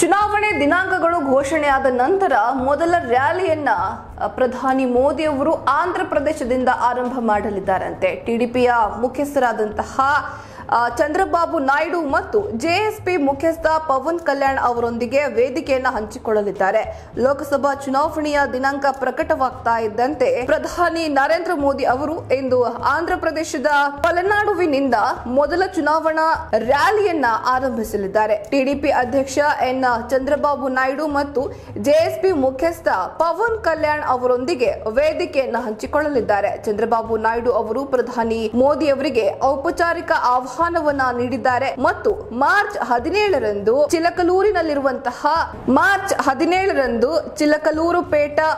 ಚುನಾವಣೆ ದಿನಾಂಕಗಳು ಘೋಷಣೆಯಾದ ನಂತರ ಮೊದಲ ರ್ಯಾಲಿಯನ್ನ ಪ್ರಧಾನಿ ಮೋದಿ ಅವರು ಆಂಧ್ರ ಪ್ರದೇಶದಿಂದ ಆರಂಭ ಮಾಡಲಿದ್ದಾರಂತೆ ಟಿಡಿಪಿಯ ಮುಖ್ಯಸ್ಥರಾದಂತಹ ಚಂದ್ರಬಾಬು ನಾಯ್ಡು ಮತ್ತು ಜೆಎಸ್ಪಿ ಮುಖ್ಯಸ್ಥ ಪವನ್ ಕಲ್ಯಾಣ್ ಅವರೊಂದಿಗೆ ವೇದಿಕೆಯನ್ನು ಹಂಚಿಕೊಳ್ಳಲಿದ್ದಾರೆ ಲೋಕಸಭಾ ಚುನಾವಣೆಯ ದಿನಾಂಕ ಪ್ರಕಟವಾಗ್ತಾ ಇದ್ದಂತೆ ಪ್ರಧಾನಿ ನರೇಂದ್ರ ಮೋದಿ ಅವರು ಇಂದು ಆಂಧ್ರ ಪ್ರದೇಶದ ಮೊದಲ ಚುನಾವಣಾ ರ್ಯಾಲಿಯನ್ನ ಆರಂಭಿಸಲಿದ್ದಾರೆ ಟಿಡಿಪಿ ಅಧ್ಯಕ್ಷ ಎನ್ ಚಂದ್ರಬಾಬು ನಾಯ್ಡು ಮತ್ತು ಜೆಎಸ್ಪಿ ಮುಖ್ಯಸ್ಥ ಪವನ್ ಕಲ್ಯಾಣ್ ಅವರೊಂದಿಗೆ ವೇದಿಕೆಯನ್ನು ಹಂಚಿಕೊಳ್ಳಲಿದ್ದಾರೆ ಚಂದ್ರಬಾಬು ನಾಯ್ಡು ಅವರು ಪ್ರಧಾನಿ ಮೋದಿ ಅವರಿಗೆ ಔಪಚಾರಿಕ ಆಹ್ವಾನ ಆಹ್ವಾನವನ್ನ ನೀಡಿದ್ದಾರೆ ಮತ್ತು ಮಾರ್ಚ್ ಹದಿನೇಳರಂದು ಚಿಲಕಲೂರಿನಲ್ಲಿರುವಂತಹ ಮಾರ್ಚ್ ಹದಿನೇಳರಂದು ಚಿಲಕಲೂರು ಪೇಟ